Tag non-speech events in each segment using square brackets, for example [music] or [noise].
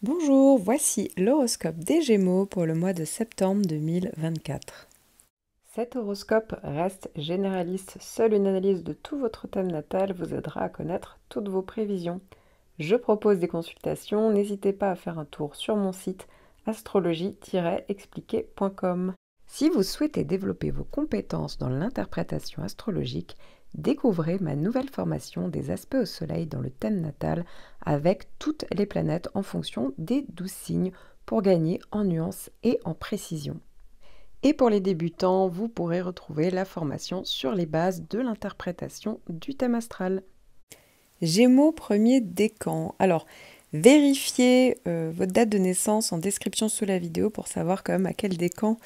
Bonjour, voici l'horoscope des Gémeaux pour le mois de septembre 2024. Cet horoscope reste généraliste, seule une analyse de tout votre thème natal vous aidera à connaître toutes vos prévisions. Je propose des consultations, n'hésitez pas à faire un tour sur mon site astrologie expliquercom Si vous souhaitez développer vos compétences dans l'interprétation astrologique, découvrez ma nouvelle formation des aspects au Soleil dans le thème natal avec toutes les planètes en fonction des douze signes pour gagner en nuances et en précision. Et pour les débutants, vous pourrez retrouver la formation sur les bases de l'interprétation du thème astral. Gémeaux premier décan. Alors, Vérifiez euh, votre date de naissance en description sous la vidéo pour savoir quand même à quel décan,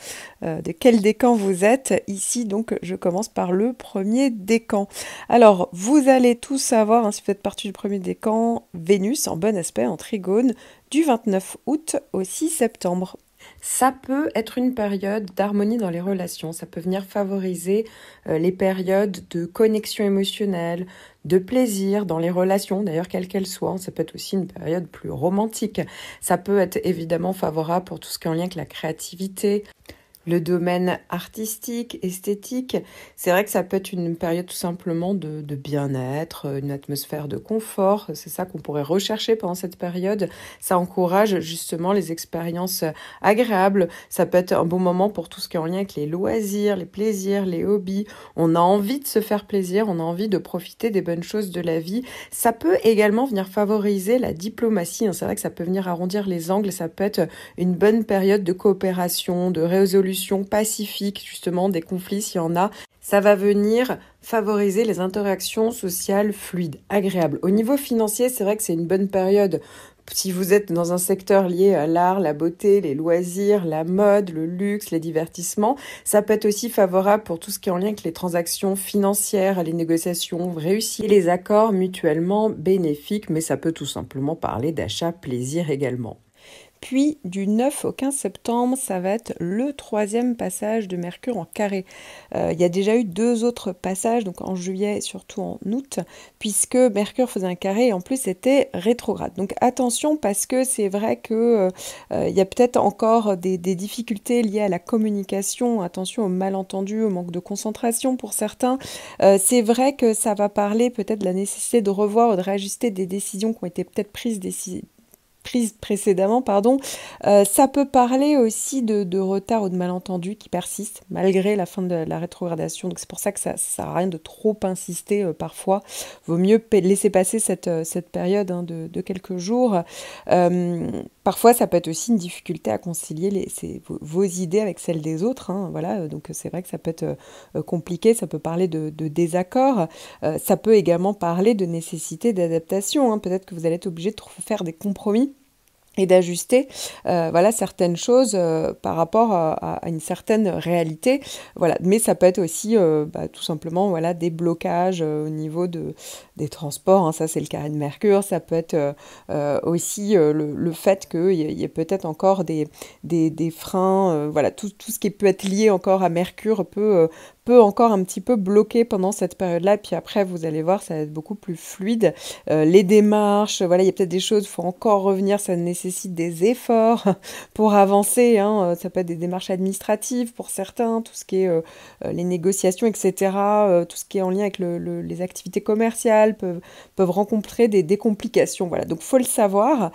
euh, de quel décan vous êtes. Ici, donc, je commence par le premier décan. Alors, vous allez tous savoir, hein, si vous êtes partie du premier décan, Vénus en bon aspect, en trigone, du 29 août au 6 septembre ça peut être une période d'harmonie dans les relations, ça peut venir favoriser euh, les périodes de connexion émotionnelle, de plaisir dans les relations, d'ailleurs quelles qu'elles soient, ça peut être aussi une période plus romantique, ça peut être évidemment favorable pour tout ce qui est en lien avec la créativité, le domaine artistique, esthétique. C'est vrai que ça peut être une période tout simplement de, bien-être, une atmosphère de confort. C'est ça qu'on pourrait rechercher pendant cette période. Ça encourage justement les expériences agréables. Ça peut être un bon moment pour tout ce qui est en lien avec les loisirs, les plaisirs, les hobbies. On a envie de se faire plaisir, on a envie de profiter des bonnes choses de la vie. Ça peut également venir favoriser la diplomatie. Hein. C'est vrai que ça peut venir arrondir les angles. Ça peut être une bonne période de coopération, de résolution pacifique justement des conflits s'il y en a. Ça va venir favoriser les interactions sociales fluides, agréables. Au niveau financier, c'est vrai que c'est une bonne période si vous êtes dans un secteur lié à l'art, la beauté, les loisirs, la mode, le luxe, les divertissements, ça peut être aussi favorable pour tout ce qui est en lien avec les transactions financières, les négociations réussies, les accords mutuellement bénéfiques, mais ça peut tout simplement parler d'achat plaisir également. Puis du 9 au 15 septembre, ça va être le troisième passage de Mercure en carré. Euh, il y a déjà eu deux autres passages, donc en juillet et surtout en août, puisque Mercure faisait un carré et en plus c'était rétrograde. Donc attention parce que c'est vrai que euh, euh, il y a peut-être encore des, difficultés liées à la communication, attention aux malentendus, au manque de concentration pour certains. c'est vrai que ça va parler peut-être de la nécessité de revoir ou de réajuster des décisions qui ont été peut-être prises prise précédemment, pardon, euh, ça peut parler aussi de, retard ou de malentendus qui persistent malgré la fin de la rétrogradation. Donc c'est pour ça que ça ne sert rien de trop insister euh, parfois. Vaut mieux laisser passer cette, euh, cette période hein, de, quelques jours. Parfois, ça peut être aussi une difficulté à concilier vos, idées avec celles des autres. Hein, voilà, donc c'est vrai que ça peut être euh, euh, compliqué, ça peut parler de, désaccord, euh, ça peut également parler de nécessité d'adaptation. Hein. Peut-être que vous allez être obligé de faire des compromis et d'ajuster euh, voilà certaines choses euh, par rapport à, une certaine réalité voilà mais ça peut être aussi euh, bah, tout simplement voilà des blocages au niveau de des transports hein. ça c'est le cas de mercure ça peut être aussi le, fait qu'il y, ait peut-être encore des, des, freins voilà tout, ce qui peut être lié encore à mercure peut peut encore un petit peu bloquer pendant cette période-là. Puis après, vous allez voir, ça va être beaucoup plus fluide. Euh, les démarches, voilà, il y a peut-être des choses, faut encore revenir, ça nécessite des efforts [laughs] pour avancer. Hein. Euh, ça peut être des démarches administratives pour certains, tout ce qui est euh, les négociations, etc. tout ce qui est en lien avec les activités commerciales peuvent, peuvent rencontrer des, décomplications, complications. Voilà, donc faut le savoir.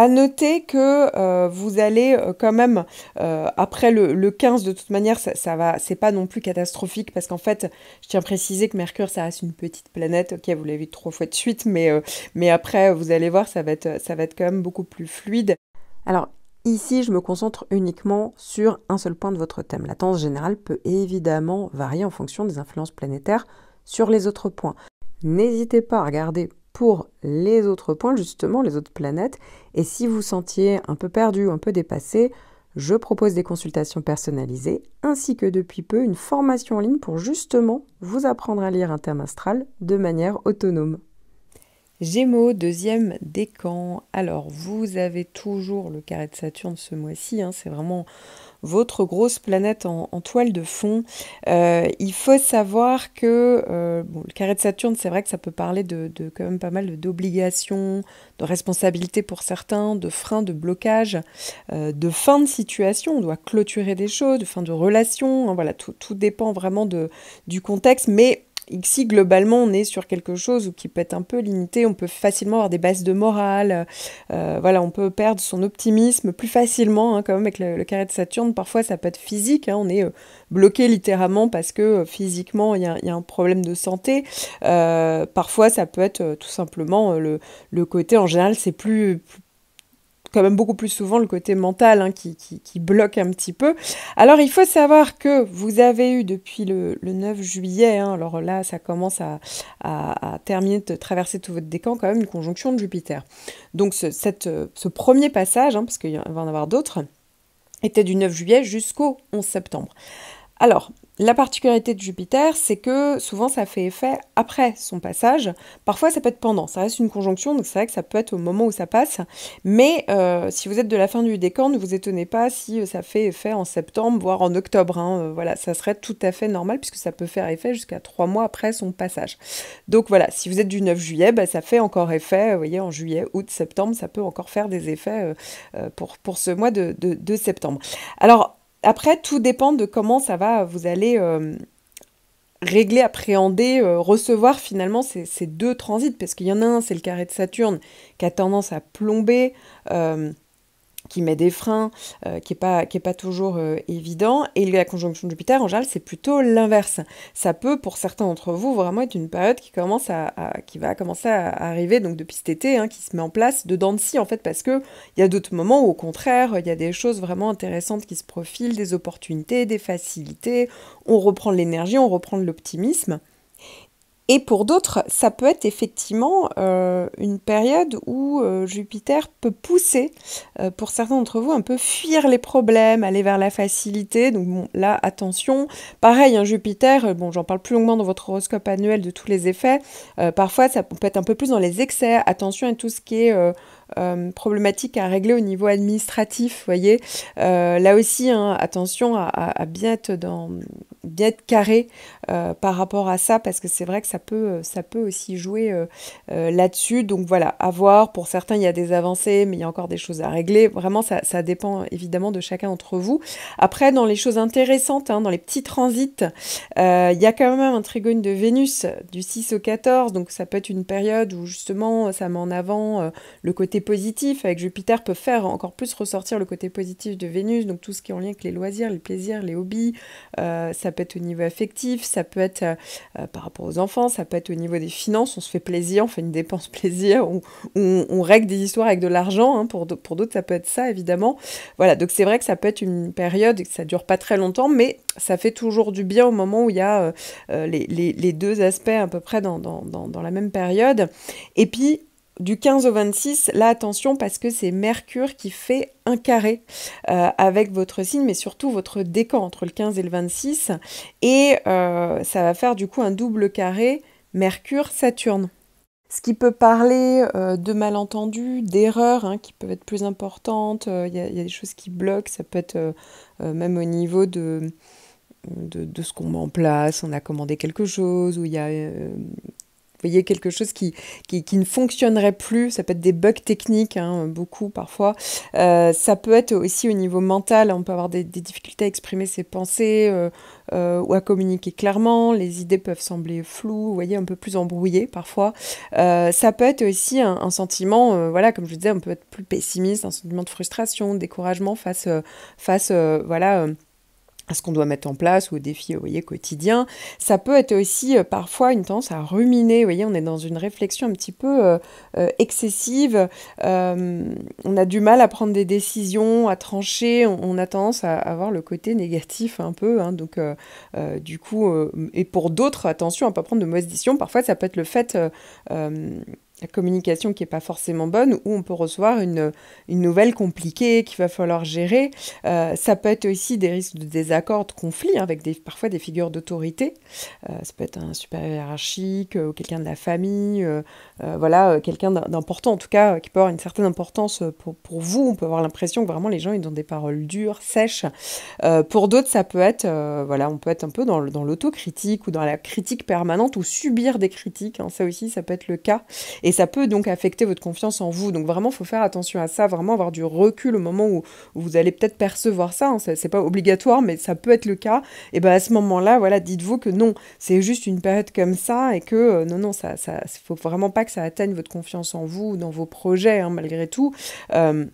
À noter que euh, vous allez euh, quand même, euh, après le, 15, de toute manière, ça, va, c'est pas non plus catastrophique parce qu'en fait, je tiens à préciser que Mercure, ça reste une petite planète. Ok, vous l'avez vu trois fois de suite, mais, mais après, vous allez voir, ça va, être, ça va être quand même beaucoup plus fluide. Alors, Ici, je me concentre uniquement sur un seul point de votre thème. La tendance générale peut évidemment varier en fonction des influences planétaires sur les autres points. N'hésitez pas à regarder pour les autres points, justement, les autres planètes. Et si vous sentiez un peu perdu ou un peu dépassé, je propose des consultations personnalisées, ainsi que depuis peu une formation en ligne pour justement vous apprendre à lire un terme astral de manière autonome. Gémeaux, deuxième décan. Alors, vous avez toujours le carré de Saturne ce mois-ci, hein, c'est vraiment votre grosse planète en, toile de fond. Euh, il faut savoir que euh, le carré de Saturne, c'est vrai que ça peut parler de, quand même pas mal d'obligations, de responsabilités pour certains, de freins, de blocages, euh, de fin de situation. On doit clôturer des choses, de fin de relations, hein, voilà, tout, dépend vraiment de, du contexte, mais Ici, globalement, on est sur quelque chose qui peut être un peu limité, on peut facilement avoir des bases de morale, euh, voilà, on peut perdre son optimisme plus facilement, hein, quand même, avec le, carré de Saturne. Parfois, ça peut être physique, hein, on est euh, bloqué littéralement parce que euh, physiquement, il y, a un problème de santé. parfois, ça peut être tout simplement le, côté, en général, c'est plus quand même beaucoup plus souvent le côté mental hein, qui, qui, bloque un petit peu. Alors il faut savoir que vous avez eu depuis le, 9 juillet, hein, alors là ça commence à, terminer de traverser tout votre décan quand même une conjonction de Jupiter. Donc ce, cette, ce premier passage, hein, parce qu'il va en avoir d'autres, était du 9 juillet jusqu'au 11 septembre. Alors, la particularité de Jupiter, c'est que souvent ça fait effet après son passage. Parfois ça peut être pendant, ça reste une conjonction, donc c'est vrai que ça peut être au moment où ça passe. Mais euh, si vous êtes de la fin du décan, ne vous étonnez pas si euh, ça fait effet en septembre, voire en octobre. Hein. Euh, voilà, ça serait tout à fait normal puisque ça peut faire effet jusqu'à trois mois après son passage. Donc voilà, si vous êtes du 9 juillet, bah, ça fait encore effet, vous voyez, en juillet, août, septembre, ça peut encore faire des effets pour, pour ce mois de, de septembre. Alors, après, tout dépend de comment ça va, vous allez euh, régler, appréhender, euh, recevoir finalement ces, deux transits, parce qu'il y en a un, c'est le carré de Saturne, qui a tendance à plomber, euh, qui met des freins, euh, qui n'est pas, qui est pas toujours euh, évident. Et la conjonction de Jupiter, en général, c'est plutôt l'inverse. Ça peut, pour certains d'entre vous, vraiment être une période qui, commence à, qui va commencer à, arriver donc depuis cet été, hein, qui se met en place de Dancy, en fait, parce il y a d'autres moments où, au contraire, il y a des choses vraiment intéressantes qui se profilent, des opportunités, des facilités. On reprend l'énergie, on reprend l'optimisme. Et pour d'autres, ça peut être effectivement euh, une période où euh, Jupiter peut pousser, euh, pour certains d'entre vous, un peu fuir les problèmes, aller vers la facilité. Donc là, attention. Pareil, hein, Jupiter, bon, j'en parle plus longuement dans votre horoscope annuel de tous les effets. parfois, ça peut être un peu plus dans les excès. Attention à tout ce qui est... problématique à régler au niveau administratif, voyez. là aussi, hein, attention à, bien être dans, être carré euh, par rapport à ça parce que c'est vrai que ça peut, euh, ça peut aussi jouer euh, là-dessus. Donc voilà, à voir. Pour certains, il y a des avancées, mais il y a encore des choses à régler. Vraiment, ça, dépend évidemment de chacun d'entre vous. Après, dans les choses intéressantes, hein, dans les petits transits, il y a quand même un trigone de Vénus du 6 au 14. Donc ça peut être une période où justement ça met en avant le côté positif avec Jupiter peut faire encore plus ressortir le côté positif de Vénus. Donc tout ce qui est en lien avec les loisirs, les plaisirs, les hobbies, ça peut peut être au niveau affectif, ça peut être euh, euh, par rapport aux enfants, ça peut être au niveau des finances, on se fait plaisir, on fait une dépense [laughs] plaisir, on, on, règle des histoires avec de l'argent, hein, pour, pour d'autres ça peut être ça évidemment. Voilà, donc c'est vrai que ça peut être une période que ça dure pas très longtemps, mais ça fait toujours du bien au moment où il y a euh, les, deux aspects à peu près dans, dans, dans, dans la même période. Et puis, du 15 au 26, là attention parce que c'est Mercure qui fait un carré euh, avec votre signe, mais surtout votre décan entre le 15 et le 26. Et euh, ça va faire du coup un double carré Mercure-Saturne. Ce qui peut parler euh, de malentendus, d'erreurs hein, qui peuvent être plus importantes, il y, a des choses qui bloquent, ça peut être même au niveau de, de, de ce qu'on met en place, on a commandé quelque chose, ou il y a vous voyez, quelque chose qui, qui, ne fonctionnerait plus, ça peut être des bugs techniques, hein, beaucoup parfois. Euh, ça peut être aussi au niveau mental, on peut avoir des, difficultés à exprimer ses pensées euh, euh, ou à communiquer clairement, les idées peuvent sembler floues, vous voyez, un peu plus embrouillées parfois. ça peut être aussi un, sentiment, voilà, comme je disais, on peut être plus pessimiste, un sentiment de frustration, découragement face, face voilà à ce qu'on doit mettre en place ou aux défis vous voyez, quotidiens. Ça peut être aussi euh, parfois une tendance à ruminer. Vous voyez, on est dans une réflexion un petit peu euh, euh, excessive. on a du mal à prendre des décisions, à trancher. On, a tendance à avoir le côté négatif un peu. Hein. donc, du coup, et pour d'autres, attention à ne pas prendre de mauvaises décisions. Parfois, ça peut être le fait la communication qui n'est pas forcément bonne, ou on peut recevoir une, nouvelle compliquée qu'il va falloir gérer. Euh, ça peut être aussi des risques de désaccord, de conflit, hein, avec des, parfois des figures d'autorité. Euh, ça peut être un supérieur hiérarchique, euh, ou quelqu'un de la famille, euh, voilà, euh, quelqu'un d'important, en tout cas, euh, qui peut avoir une certaine importance pour, pour vous. On peut avoir l'impression que vraiment les gens, ils ont des paroles dures, sèches. pour d'autres, ça peut être, voilà, on peut être un peu dans, dans l'autocritique ou dans la critique permanente ou subir des critiques. Hein. ça aussi, ça peut être le cas. Et ça peut donc affecter votre confiance en vous. Donc vraiment, il faut faire attention à ça, vraiment avoir du recul au moment où, vous allez peut-être percevoir hein. ça. c'est pas obligatoire, mais ça peut être le cas. Et ben à ce moment-là, voilà, dites-vous que non, c'est juste une période comme ça et que non, non, ça, ça, faut vraiment pas que ça atteigne votre confiance en vous, dans vos projets, hein, malgré tout. Euh,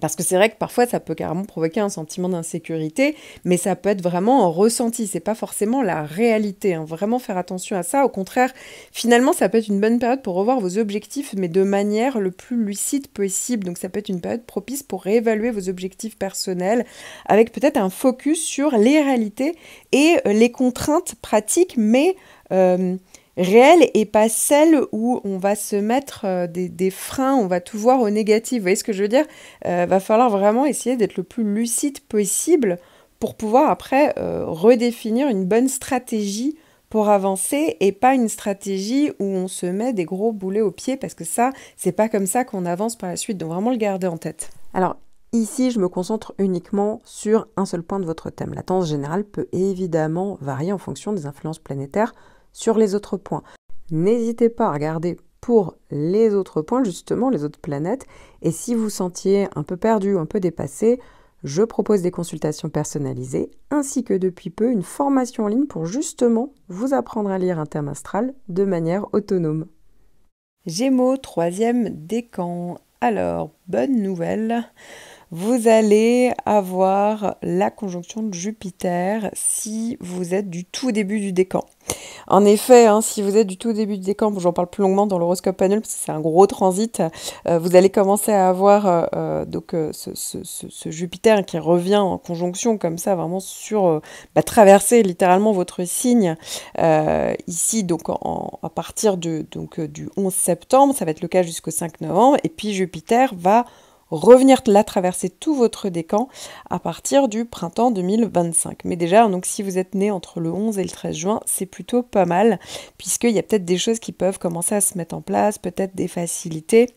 parce que c'est vrai que parfois ça peut carrément provoquer un sentiment d'insécurité, mais ça peut être vraiment un ressenti, c'est pas forcément la réalité. Hein. Vraiment faire attention à ça. Au contraire, finalement, ça peut être une bonne période pour revoir vos objectifs, mais de manière le plus lucide possible. Donc ça peut être une période propice pour réévaluer vos objectifs personnels, avec peut-être un focus sur les réalités et les contraintes pratiques, mais euh, réelle et pas celle où on va se mettre euh, des, freins, on va tout voir au négatif. Vous voyez ce que je veux dire Il euh, Va falloir vraiment essayer d'être le plus lucide possible pour pouvoir après euh, redéfinir une bonne stratégie pour avancer et pas une stratégie où on se met des gros boulets au pied parce que ça, c'est pas comme ça qu'on avance par la suite. Donc vraiment le garder en tête. Alors Ici, je me concentre uniquement sur un seul point de votre thème. La tendance générale peut évidemment varier en fonction des influences planétaires sur les autres points. N'hésitez pas à regarder pour les autres points, justement, les autres planètes. Et si vous sentiez un peu perdu ou un peu dépassé, je propose des consultations personnalisées, ainsi que depuis peu une formation en ligne pour justement vous apprendre à lire un thème astral de manière autonome. Gémeaux, troisième décan. Alors, bonne nouvelle vous allez avoir la conjonction de Jupiter si vous êtes du tout début du décan. En effet, hein, si vous êtes du tout début du décan, j'en parle plus longuement dans l'horoscope panel, parce que c'est un gros transit, euh, vous allez commencer à avoir euh, euh, donc, ce, Jupiter qui revient en conjonction comme ça, vraiment sur bah, traverser littéralement votre signe ici, donc à partir de, donc, du 11 septembre, ça va être le cas jusqu'au 5 novembre, et puis Jupiter va revenir là traverser tout votre décan à partir du printemps 2025. Mais déjà, donc si vous êtes né entre le 11 et le 13 juin, c'est plutôt pas mal, puisqu'il y a peut-être des choses qui peuvent commencer à se mettre en place, peut-être des facilités.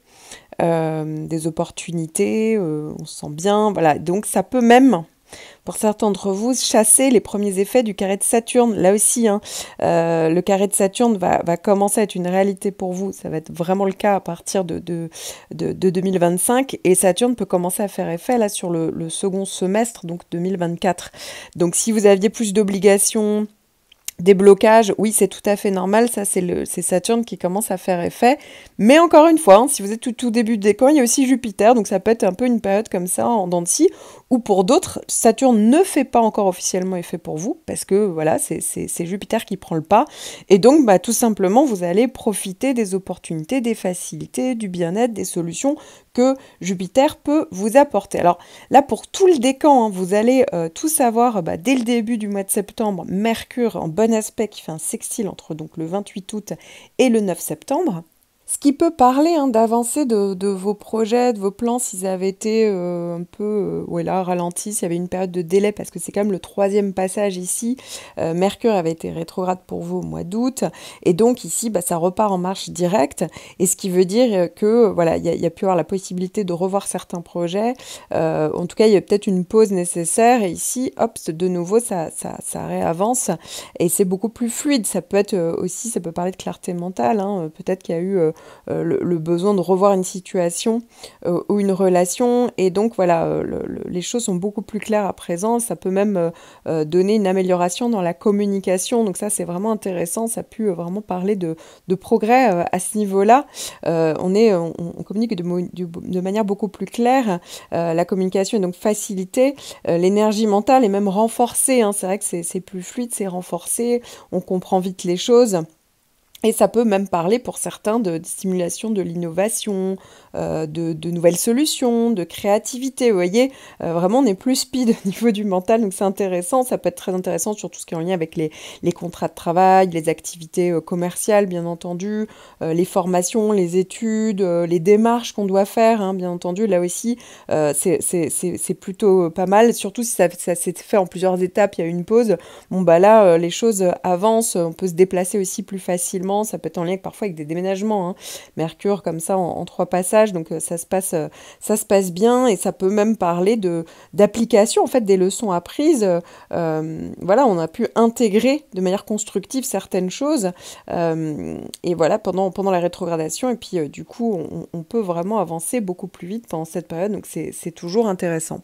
Euh, des opportunités, euh, on se sent bien, voilà. Donc ça peut même, pour certains d'entre vous, chasser les premiers effets du carré de Saturne. Là aussi, hein, euh, le carré de Saturne va, commencer à être une réalité pour vous. Ça va être vraiment le cas à partir de, 2025. Et Saturne peut commencer à faire effet là sur le second semestre, donc 2024. Donc si vous aviez plus d'obligations, des blocages, oui, c'est tout à fait normal, ça c'est le c'est Saturne qui commence à faire effet. Mais encore une fois, hein, si vous êtes tout, tout début de décan, il y a aussi Jupiter, donc ça peut être un peu une période comme ça en dents ou pour d'autres, Saturne ne fait pas encore officiellement effet pour vous, parce que voilà, c'est Jupiter qui prend le pas. Et donc, bah, tout simplement, vous allez profiter des opportunités, des facilités, du bien-être, des solutions Jupiter peut vous apporter. Alors là, pour tout le décan, hein, vous allez euh, tout savoir bah, dès le début du mois de septembre, Mercure en bon aspect qui fait un sextile entre donc le 28 août et le 9 septembre. Ce qui peut parler hein, d'avancer de, vos projets, de vos plans, s'ils avaient été euh, un peu euh, ouais, ralentis, s'il y avait une période de délai, parce que c'est quand même le troisième passage ici. Euh, Mercure avait été rétrograde pour vous au mois d'août, et donc ici, bah, ça repart en marche directe, et ce qui veut dire que voilà, il y, a pu avoir la possibilité de revoir certains projets. en tout cas, il y a peut-être une pause nécessaire, et ici, hop, de nouveau, ça, ça, ça réavance, et c'est beaucoup plus fluide. Ça peut être aussi, ça peut parler de clarté mentale, hein. peut-être qu'il y a eu euh, le, besoin de revoir une situation euh, ou une relation. Et donc voilà, euh, les choses sont beaucoup plus claires à présent. Ça peut même donner une amélioration dans la communication. Donc ça, c'est vraiment intéressant. Ça a pu vraiment parler de, progrès à ce niveau-là. on, est, on, communique de, manière beaucoup plus claire. la communication est donc facilitée. L'énergie mentale est même renforcée. Hein. C'est vrai que c'est plus fluide, c'est renforcé. On comprend vite les choses. Et ça peut même parler pour certains de, stimulation de l'innovation, euh, de, nouvelles solutions, de créativité. Vous voyez, euh, vraiment, on est plus speed [laughs] au niveau du mental, donc c'est intéressant. Ça peut être très intéressant sur tout ce qui est en lien avec les, contrats de travail, les activités euh, commerciales, bien entendu, les formations, les études, les démarches qu'on doit faire, hein, bien entendu. Là aussi, c'est plutôt pas mal, surtout si ça, s'est fait en plusieurs étapes, il y a une pause. Bon, bah là, les choses avancent, on peut se déplacer aussi plus facilement ça peut être en lien parfois avec des déménagements. Hein. Mercure comme ça en, trois passages, donc euh, ça se passe, euh, ça se passe bien et ça peut même parler d'application en fait des leçons apprises. Euh, voilà, on a pu intégrer de manière constructive certaines choses et voilà pendant pendant la rétrogradation et puis du coup on, on peut vraiment avancer beaucoup plus vite pendant cette période, donc c'est toujours intéressant.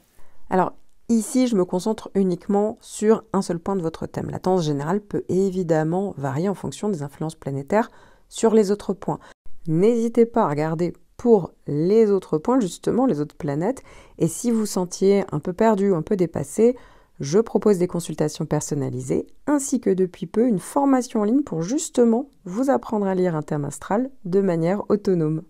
Alors, Ici, je me concentre uniquement sur un seul point de votre thème. La tendance générale peut évidemment varier en fonction des influences planétaires sur les autres points. N'hésitez pas à regarder pour les autres points, justement, les autres planètes. Et si vous sentiez un peu perdu ou un peu dépassé, je propose des consultations personnalisées, ainsi que depuis peu une formation en ligne pour justement vous apprendre à lire un thème astral de manière autonome.